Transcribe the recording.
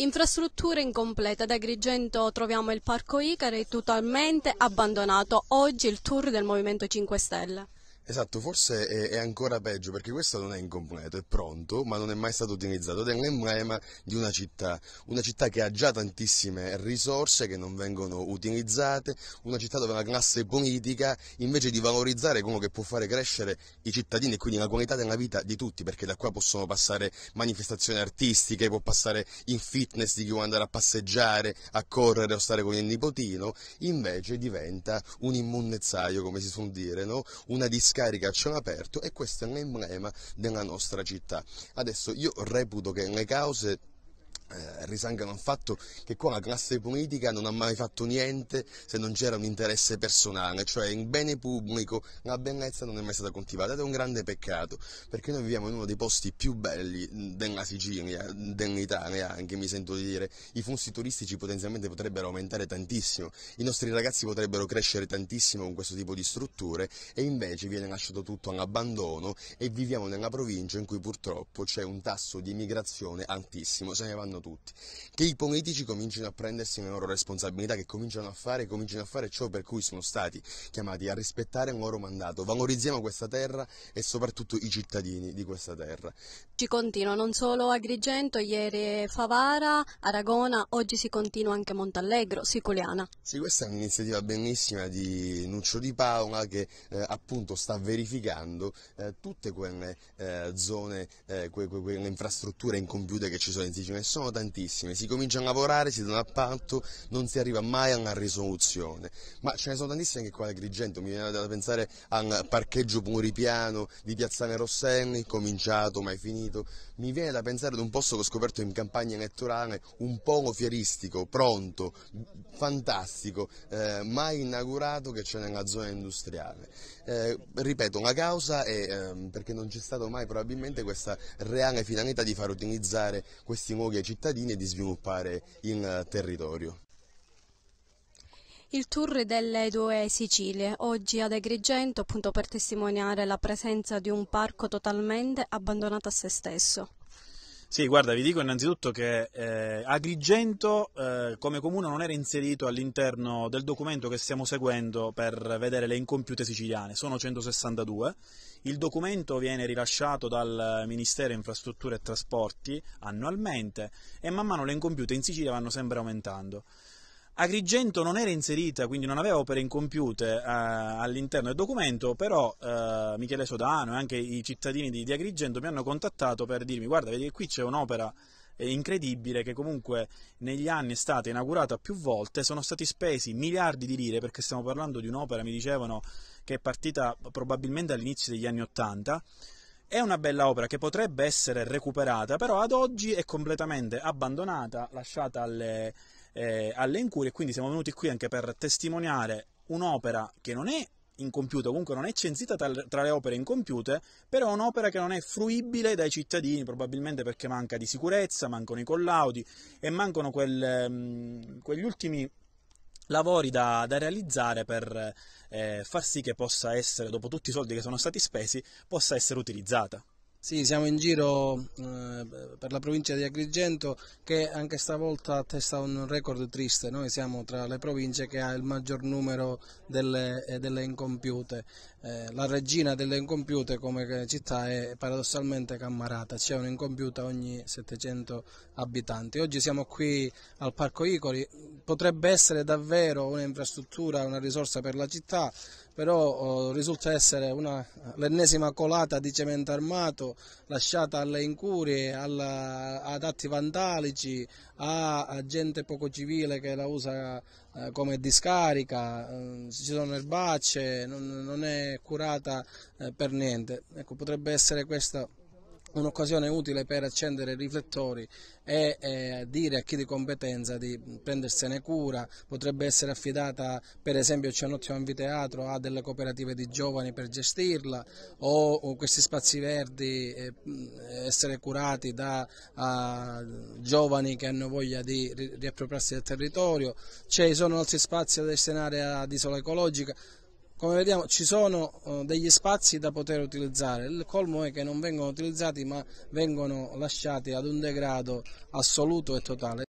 Infrastrutture incomplete. Ad Agrigento troviamo il Parco Icare totalmente abbandonato. Oggi il tour del Movimento 5 Stelle. Esatto, forse è, è, ancora peggio perché questo non è incompleto, è pronto, ma non è mai stato utilizzato ed è un emblema di una città, una città che ha già tantissime risorse che non vengono utilizzate, una città dove la classe politica invece di valorizzare quello che può fare crescere i cittadini e quindi la qualità della vita di tutti, perché da qua possono passare manifestazioni artistiche, può passare in fitness di chi vuole andare a passeggiare, a correre o stare con il nipotino, invece diventa un immunnezzaio, come si suol dire, no? una discarica discarica a cielo aperto e questo è l'emblema della nostra città. Adesso io reputo che le cause eh, al fatto che qua la classe politica non ha mai fatto niente se non c'era un interesse personale, cioè in bene pubblico la bellezza non è mai stata coltivata ed è un grande peccato, perché noi viviamo in uno dei posti più belli mm, della Sicilia, dell'Italia anche mi sento di dire, i flussi turistici potenzialmente potrebbero aumentare tantissimo, i nostri ragazzi potrebbero crescere tantissimo con questo tipo di strutture e invece viene lasciato tutto all'abbandono e viviamo nella provincia in cui purtroppo c'è un tasso di immigrazione altissimo, se ne vanno fanno tutti, che i politici cominciano a prendersi le loro responsabilità, che cominciano a fare, cominciano a fare ciò per cui sono stati chiamati a rispettare un loro mandato. Valorizziamo questa terra e soprattutto i cittadini di questa terra. Ci continua non solo Agrigento, ieri Favara, Aragona, oggi si continua anche Montallegro, Siculiana. Sì, questa è un'iniziativa bellissima di Nuccio Di Paola che eh, appunto sta verificando eh, tutte quelle eh, zone, eh, que que quelle infrastrutture incompiute che ci sono in Sicilia e sono sono tantissime, si comincia a lavorare, si dà a patto, non si arriva mai a una risoluzione, ma ce ne sono tantissime anche qua da Grigento, mi viene da pensare a un parcheggio pluripiano di Piazzale Rosselli, cominciato mai finito, mi viene da pensare ad un posto che ho scoperto in campagna elettorale, un polo fieristico, pronto, fantastico, eh, mai inaugurato che c'è nella zona industriale. Eh, ripeto, una causa è eh, perché non c'è stato mai probabilmente questa reale finalità di far utilizzare questi luoghi ai cittadini cittadini e di sviluppare in eh, territorio. Il tour delle due Sicilie, oggi ad Agrigento appunto per testimoniare la presenza di un parco totalmente abbandonato a se stesso. Sì, guarda, vi dico innanzitutto che eh, Agrigento eh, come comune non era inserito all'interno del documento che stiamo seguendo per vedere le incompiute siciliane, sono 162. Il documento viene rilasciato dal Ministero Infrastrutture e Trasporti annualmente e man mano le incompiute in Sicilia vanno sempre aumentando. Agrigento non era inserita, quindi non aveva opere incompiute eh, all'interno del documento, però eh, Michele Sodano e anche i cittadini di, di, Agrigento mi hanno contattato per dirmi guarda, vedi che qui c'è un'opera eh, incredibile che comunque negli anni è stata inaugurata più volte, sono stati spesi miliardi di lire perché stiamo parlando di un'opera, mi dicevano, che è partita probabilmente all'inizio degli anni Ottanta. È una bella opera che potrebbe essere recuperata, però ad oggi è completamente abbandonata, lasciata alle eh, alle incurie, quindi siamo venuti qui anche per testimoniare un'opera che non è incompiuta, comunque non è censita tra, le opere incompiute, però è un'opera che non è fruibile dai cittadini, probabilmente perché manca di sicurezza, mancano i collaudi e mancano quel, ehm, quegli ultimi lavori da, da realizzare per eh, far sì che possa essere, dopo tutti i soldi che sono stati spesi, possa essere utilizzata. Sì, siamo in giro eh, per la provincia di Agrigento che anche stavolta attesta un record triste. Noi siamo tra le province che ha il maggior numero delle, eh, delle incompiute eh, la regina delle incompiute come eh, città è paradossalmente Cammarata, c'è un'incompiuta ogni 700 abitanti. Oggi siamo qui al Parco Icori, potrebbe essere davvero un'infrastruttura, una risorsa per la città, però oh, risulta essere l'ennesima colata di cemento armato lasciata alle incurie, alla, ad atti vandalici, a, a gente poco civile che la usa eh, come discarica, mm, se ci sono erbacce, non, è curata eh, per niente. Ecco, potrebbe essere questa un'occasione utile per accendere i riflettori e eh, dire a chi di competenza di prendersene cura, potrebbe essere affidata per esempio c'è un ottimo Anfiteatro a delle cooperative di giovani per gestirla o, o questi spazi verdi eh, essere curati da a, giovani che hanno voglia di riappropriarsi del territorio, ci sono altri spazi da destinare ad isola ecologica, come vediamo ci sono eh, degli spazi da poter utilizzare, il colmo è che non vengono utilizzati ma vengono lasciati ad un degrado assoluto e totale.